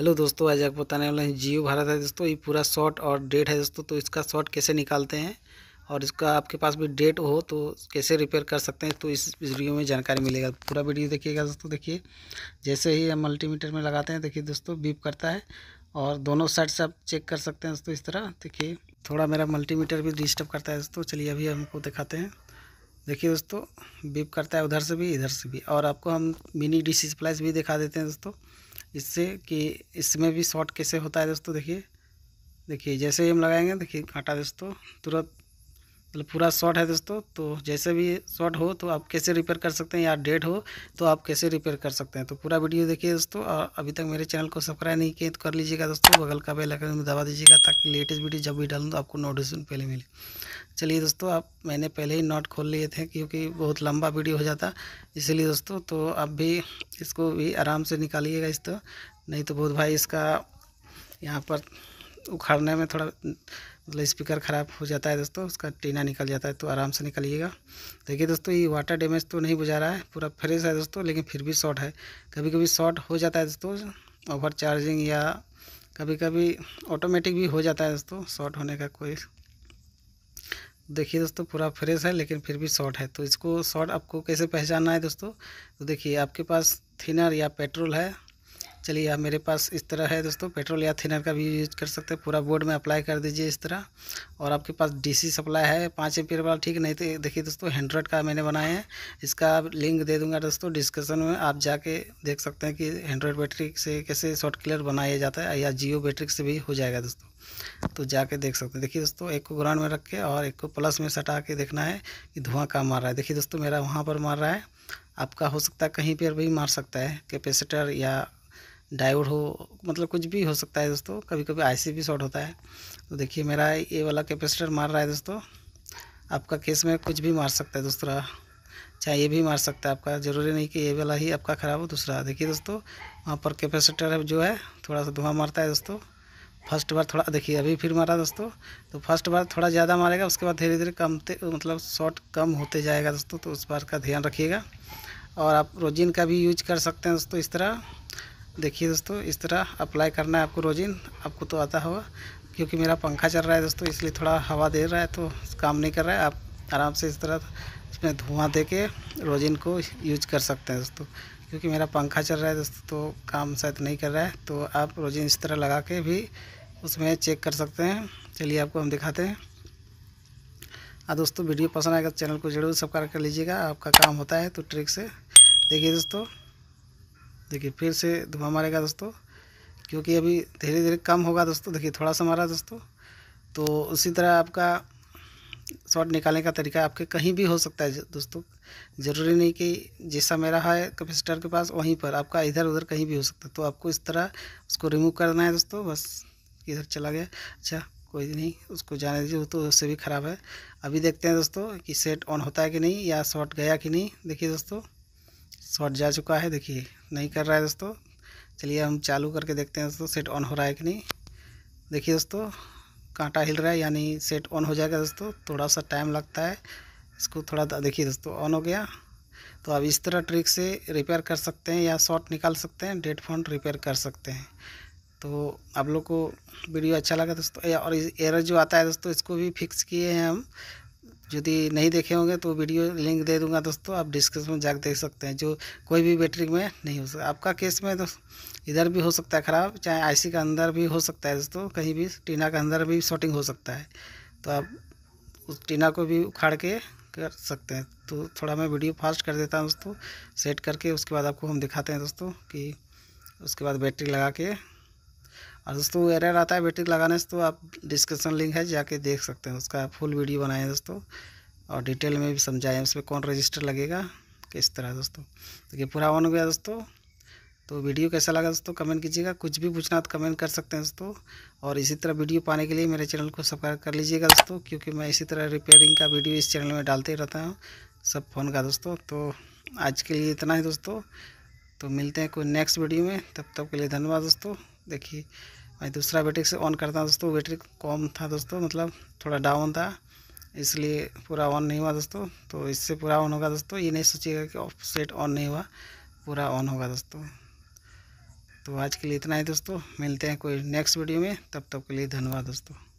hello दोस्तों आज आपको बताने वाले हैं जियो भारत है दोस्तों ये पूरा शॉर्ट और डेट है दोस्तों तो इसका शॉर्ट कैसे निकालते हैं और इसका आपके पास भी डेट हो तो कैसे रिपेयर कर सकते हैं तो इस वीडियो में जानकारी मिलेगा पूरा वीडियो देखिएगा दोस्तों देखिए जैसे ही हम मल्टीमीटर में लगाते हैं देखिए दोस्तों बीप करता है और दोनों साइड से आप चेक कर सकते हैं दोस्तों इस तरह देखिए थोड़ा मेरा मल्टीमीटर भी डिस्टर्ब करता है दोस्तों चलिए अभी हमको दिखाते हैं देखिए दोस्तों बीप करता है उधर से भी इधर से भी और आपको हम मिनी डिस भी दिखा देते हैं दोस्तों इससे कि इसमें भी शॉर्ट कैसे होता है दोस्तों देखिए देखिए जैसे ही हम लगाएंगे देखिए कांटा दोस्तों तुरंत मतलब पूरा शॉर्ट है दोस्तों तो जैसे भी शॉर्ट हो तो आप कैसे रिपेयर कर सकते हैं या डेट हो तो आप कैसे रिपेयर कर सकते हैं तो पूरा वीडियो देखिए दोस्तों और अभी तक मेरे चैनल को सब्सक्राइब नहीं किए तो कर लीजिएगा दोस्तों बगल का बेल आइकन दबा दीजिएगा ताकि लेटेस्ट वीडियो जब भी डालूँ तो आपको नोटिफिकेशन पहले मिले चलिए दोस्तों आप मैंने पहले ही नोट खोल लिए थे क्योंकि बहुत लंबा वीडियो हो जाता इसीलिए दोस्तों तो आप भी इसको भी आराम से निकालिएगा इस तो नहीं तो बहुत भाई इसका यहाँ पर उखाड़ने में थोड़ा मतलब स्पीकर ख़राब हो जाता है दोस्तों उसका टीना निकल जाता है तो आराम से निकलिएगा देखिए दोस्तों ये वाटर डैमेज तो नहीं बुझा रहा है पूरा फ्रेश है दोस्तों लेकिन फिर भी शॉर्ट है कभी कभी शॉर्ट हो जाता है दोस्तों ओवर चार्जिंग या कभी कभी ऑटोमेटिक भी हो जाता है दोस्तों शॉर्ट होने का कोई देखिए दोस्तों पूरा फ्रेश है लेकिन फिर भी शॉर्ट है तो इसको शॉर्ट आपको कैसे पहचानना है दोस्तों तो देखिए आपके पास थिनर या पेट्रोल है चलिए अब मेरे पास इस तरह है दोस्तों पेट्रोल या थिनर का भी यूज कर सकते हैं पूरा बोर्ड में अप्लाई कर दीजिए इस तरह और आपके पास डीसी सप्लाई है पाँच एम्पियर वाला ठीक नहीं तो देखिए दोस्तों हंड्रेड का मैंने बनाया है इसका लिंक दे दूंगा दोस्तों डिस्कशन में आप जाके देख सकते हैं कि हंड्रेड बैटरी से कैसे शॉर्ट क्लियर बनाया जाता है या जियो बैटरी से भी हो जाएगा दोस्तों तो जाके देख सकते हैं देखिए दोस्तों एक को ग्राउंड में रख के और एक को प्लस में सटा के देखना है कि धुआं कहाँ मार रहा है देखिए दोस्तों मेरा वहाँ पर मार रहा है आपका हो सकता है कहीं पर भी मार सकता है कैपेसिटर या डायोड हो मतलब कुछ भी हो सकता है दोस्तों कभी कभी आईसी भी शॉर्ट होता है तो देखिए मेरा ये वाला कैपेसिटर मार रहा है दोस्तों आपका केस में कुछ भी मार सकता है दूसरा चाहे ये भी मार सकता है आपका ज़रूरी नहीं कि ये वाला ही आपका ख़राब हो दूसरा देखिए दोस्तों वहाँ पर कैपेसिटर जो है थोड़ा सा धुआं मारता है दोस्तों फर्स्ट बार थोड़ा देखिए अभी फिर मारा दोस्तों तो फर्स्ट बार थोड़ा ज़्यादा मारेगा उसके बाद धीरे धीरे कमते मतलब शॉर्ट कम होते जाएगा दोस्तों तो उस बार का ध्यान रखिएगा और आप रोजिन का भी यूज कर सकते हैं दोस्तों इस तरह देखिए दोस्तों इस तरह अप्लाई करना है आपको रोजिन आपको तो आता होगा क्योंकि मेरा पंखा चल रहा है दोस्तों इसलिए थोड़ा हवा दे रहा है तो काम नहीं कर रहा है आप आराम से इस तरह इसमें धुआं दे के रोजिन को यूज कर सकते हैं दोस्तों क्योंकि मेरा पंखा चल रहा है दोस्तों तो काम शायद नहीं कर रहा है तो आप रोजिन इस तरह लगा के भी उसमें चेक कर सकते हैं चलिए आपको हम दिखाते हैं हाँ दोस्तों वीडियो पसंद आएगा तो चैनल को जरूर सब्सक्राइब कर लीजिएगा आपका काम होता है तो ट्रिक से देखिए दोस्तों देखिए फिर से धुआं मारेगा दोस्तों क्योंकि अभी धीरे धीरे कम होगा दोस्तों देखिए थोड़ा सा मारा दोस्तों तो उसी तरह आपका शॉर्ट निकालने का तरीका आपके कहीं भी हो सकता है दोस्तों ज़रूरी नहीं कि जैसा मेरा है कैपेसिटर के पास वहीं पर आपका इधर उधर कहीं भी हो सकता है तो आपको इस तरह उसको रिमूव करना है दोस्तों बस इधर चला गया अच्छा कोई नहीं उसको जाने दीजिए वो तो उससे भी ख़राब है अभी देखते हैं दोस्तों कि सेट ऑन होता है कि नहीं या शॉर्ट गया कि नहीं देखिए दोस्तों शॉर्ट जा चुका है देखिए नहीं कर रहा है दोस्तों चलिए हम चालू करके देखते हैं दोस्तों सेट ऑन हो रहा है कि नहीं देखिए दोस्तों कांटा हिल रहा है यानी सेट ऑन हो जाएगा दोस्तों थोड़ा सा टाइम लगता है इसको थोड़ा देखिए दोस्तों ऑन हो गया तो आप इस तरह ट्रिक से रिपेयर कर सकते हैं या शॉर्ट निकाल सकते हैं डेड फोन रिपेयर कर सकते हैं तो आप लोग को वीडियो अच्छा लगा दोस्तों और एरर जो आता है दोस्तों इसको भी फिक्स किए हैं हम यदि नहीं देखे होंगे तो वीडियो लिंक दे दूंगा दोस्तों आप डिस्क्रिप्शन में जाकर देख सकते हैं जो कोई भी बैटरी में नहीं हो सकता आपका केस में तो इधर भी हो सकता है ख़राब चाहे आईसी का अंदर भी हो सकता है दोस्तों कहीं भी टीना का अंदर भी शॉर्टिंग हो सकता है तो आप उस टीना को भी उखाड़ के कर सकते हैं तो थोड़ा मैं वीडियो फास्ट कर देता हूँ दोस्तों सेट करके उसके बाद आपको हम दिखाते हैं दोस्तों कि उसके बाद बैटरी लगा के और दोस्तों एरर आता है बैटरी लगाने से तो आप डिस्क्रिप्शन लिंक है जाके देख सकते हैं उसका फुल वीडियो बनाए दोस्तों और डिटेल में भी समझाएं उसमें कौन रजिस्टर लगेगा किस तरह दोस्तों तो ये पूरा ऑन हो गया दोस्तों तो वीडियो कैसा लगा दोस्तों कमेंट कीजिएगा कुछ भी पूछना तो कमेंट कर सकते हैं दोस्तों और इसी तरह वीडियो पाने के लिए मेरे चैनल को सब्सक्राइब कर लीजिएगा दोस्तों क्योंकि मैं इसी तरह रिपेयरिंग का वीडियो इस चैनल में डालते ही रहता हूँ सब फ़ोन का दोस्तों तो आज के लिए इतना ही दोस्तों तो मिलते हैं कोई नेक्स्ट वीडियो में तब तक के लिए धन्यवाद दोस्तों देखिए मैं दूसरा बैटरी से ऑन करता हूँ दोस्तों बैटरी कम था दोस्तों मतलब थोड़ा डाउन था इसलिए पूरा ऑन नहीं हुआ दोस्तों तो इससे पूरा ऑन होगा दोस्तों ये नहीं सोचिएगा कि ऑफ सेट ऑन नहीं हुआ पूरा ऑन होगा दोस्तों तो आज के लिए इतना ही दोस्तों मिलते हैं कोई नेक्स्ट वीडियो में तब तक के लिए धन्यवाद दोस्तों